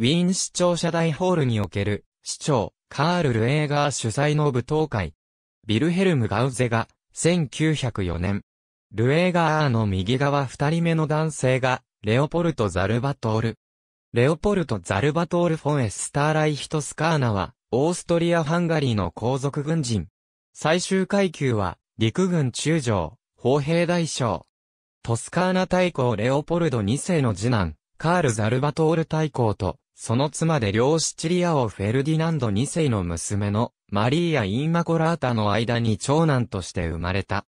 ウィーン市庁舎大ホールにおける、市長、カール・ルエーガー主催の舞踏会。ビルヘルム・ガウゼが、1904年。ルエーガーの右側二人目の男性が、レオポルト・ザルバトール。レオポルト・ザルバトール・フォン・エスターライヒト・スカーナは、オーストリア・ハンガリーの皇族軍人。最終階級は、陸軍中将、砲兵大将。トスカーナ大公レオポルド2世の次男。カール・ザルバトール大公と、その妻で両シチリア王フェルディナンド2世の娘のマリーア・インマコラータの間に長男として生まれた。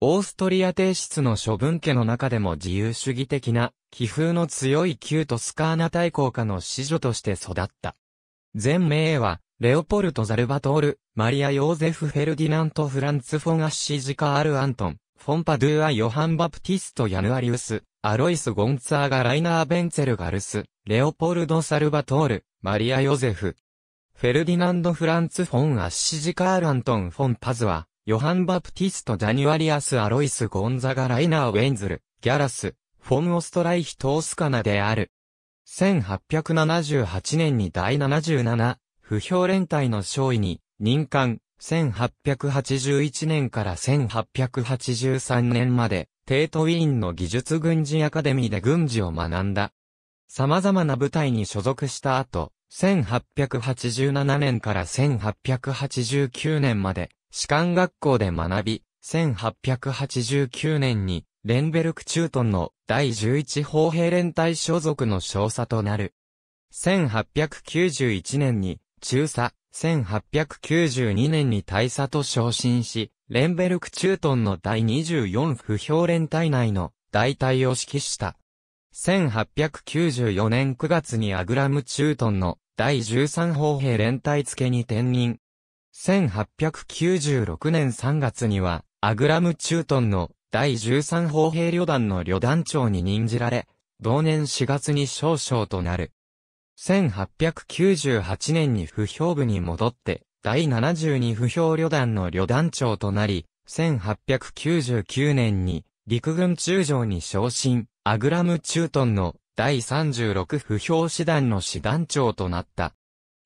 オーストリア帝室の諸文家の中でも自由主義的な、気風の強い旧トスカーナ大公家の子女として育った。前名は、レオポルト・ザルバトール、マリア・ヨーゼフ・フェルディナント・フランツ・フォン・アッシジカール・アントン、フォンパドゥア・ヨハン・バプティスト・ヤヌアリウス、アロイス・ゴンツァーガ・ライナー・ベンツェル・ガルス、レオポルド・サルバトール、マリア・ヨゼフ、フェルディナンド・フランツ・フォン・アッシジ・カール・アントン・フォン・パズは、ヨハン・バプティスト・ジャニュアリアス・アロイス・ゴンザガ・ライナー・ウェンズル、ギャラス、フォン・オストライヒ・トースカナである。1878年に第77、不評連隊の勝利に、任官、1881年から1883年まで、テートウィーンの技術軍事アカデミーで軍事を学んだ。様々な部隊に所属した後、1887年から1889年まで、士官学校で学び、1889年に、レンベルクトンの第11砲兵連隊所属の少佐となる。1891年に中佐、1892年に大佐と昇進し、レンベルクトンの第24不評連隊内の大隊を指揮した。1894年9月にアグラムトンの第13砲兵連隊付に転任。1896年3月には、アグラムトンの第13砲兵旅団の旅団長に任じられ、同年4月に少将となる。1898年に不評部に戻って、第72不評旅団の旅団長となり、1899年に陸軍中将に昇進、アグラム・チュートンの第36不評師団の師団長となった。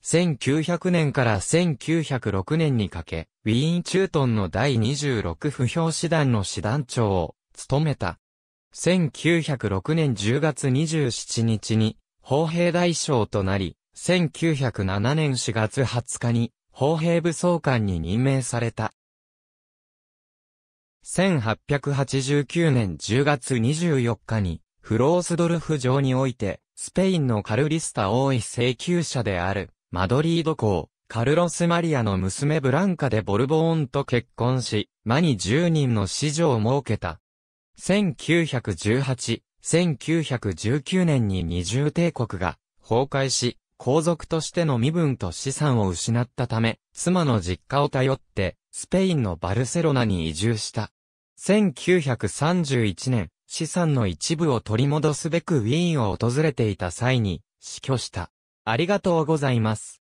1900年から1906年にかけ、ウィーン・チュートンの第26不評師団の師団長を務めた。1906年10月27日に、砲兵大将となり、1907年4月20日に、砲兵武装官に任命された。1889年10月24日に、フロースドルフ城において、スペインのカルリスタ王位請求者である、マドリード公、カルロス・マリアの娘ブランカでボルボーンと結婚し、マに10人の子女を設けた。1918、1919年に二重帝国が崩壊し、皇族としての身分と資産を失ったため、妻の実家を頼って、スペインのバルセロナに移住した。1931年、資産の一部を取り戻すべくウィーンを訪れていた際に、死去した。ありがとうございます。